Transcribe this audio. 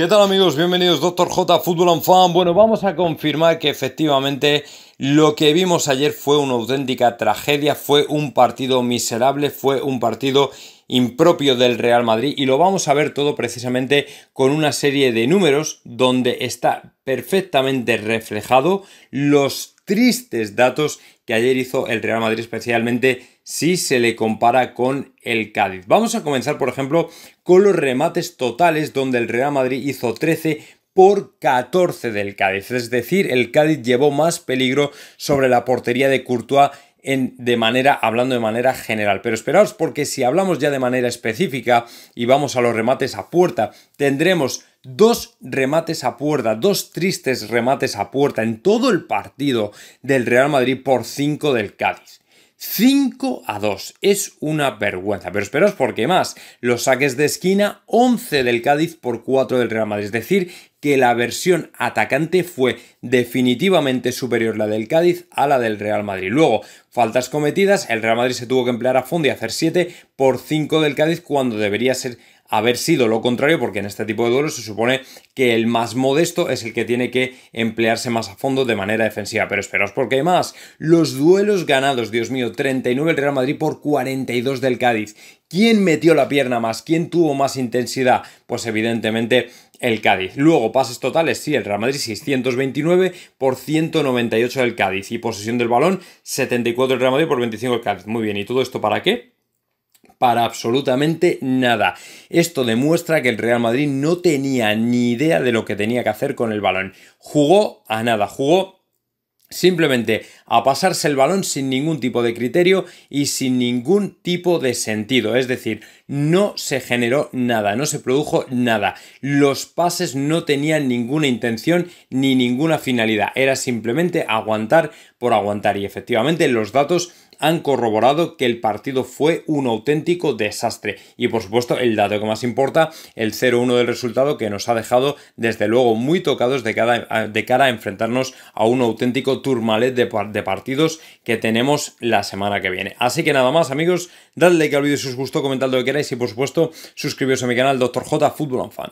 ¿Qué tal amigos? Bienvenidos Doctor J Fútbol and Fan. Bueno, vamos a confirmar que efectivamente lo que vimos ayer fue una auténtica tragedia, fue un partido miserable, fue un partido impropio del Real Madrid y lo vamos a ver todo precisamente con una serie de números donde está perfectamente reflejado los tristes datos que ayer hizo el Real Madrid, especialmente si se le compara con el Cádiz. Vamos a comenzar, por ejemplo, con los remates totales, donde el Real Madrid hizo 13 por 14 del Cádiz. Es decir, el Cádiz llevó más peligro sobre la portería de Courtois en, de manera, hablando de manera general. Pero esperaos porque si hablamos ya de manera específica y vamos a los remates a puerta, tendremos dos remates a puerta, dos tristes remates a puerta en todo el partido del Real Madrid por 5 del Cádiz. 5 a 2. Es una vergüenza. Pero esperaos porque más. Los saques de esquina, 11 del Cádiz por 4 del Real Madrid. Es decir, que la versión atacante fue definitivamente superior la del Cádiz a la del Real Madrid. Luego, faltas cometidas, el Real Madrid se tuvo que emplear a fondo y hacer 7 por 5 del Cádiz cuando debería ser haber sido lo contrario, porque en este tipo de duelos se supone que el más modesto es el que tiene que emplearse más a fondo de manera defensiva. Pero esperaos porque hay más. Los duelos ganados, Dios mío, 39 el Real Madrid por 42 del Cádiz. ¿Quién metió la pierna más? ¿Quién tuvo más intensidad? Pues evidentemente el Cádiz. Luego, pases totales, sí, el Real Madrid 629 por 198 del Cádiz. Y posesión del balón, 74 el Real Madrid por 25 el Cádiz. Muy bien, ¿y todo esto para qué? para absolutamente nada. Esto demuestra que el Real Madrid no tenía ni idea de lo que tenía que hacer con el balón. Jugó a nada, jugó simplemente a pasarse el balón sin ningún tipo de criterio y sin ningún tipo de sentido. Es decir, no se generó nada, no se produjo nada. Los pases no tenían ninguna intención ni ninguna finalidad. Era simplemente aguantar por aguantar. Y efectivamente los datos han corroborado que el partido fue un auténtico desastre. Y por supuesto, el dato que más importa, el 0-1 del resultado que nos ha dejado desde luego muy tocados de, de cara a enfrentarnos a un auténtico turmalet de, partidos que tenemos la semana que viene. Así que nada más amigos, dadle like al vídeo si os gustó, comentad lo que queráis y por supuesto suscribiros a mi canal Dr. J Fútbol Fan.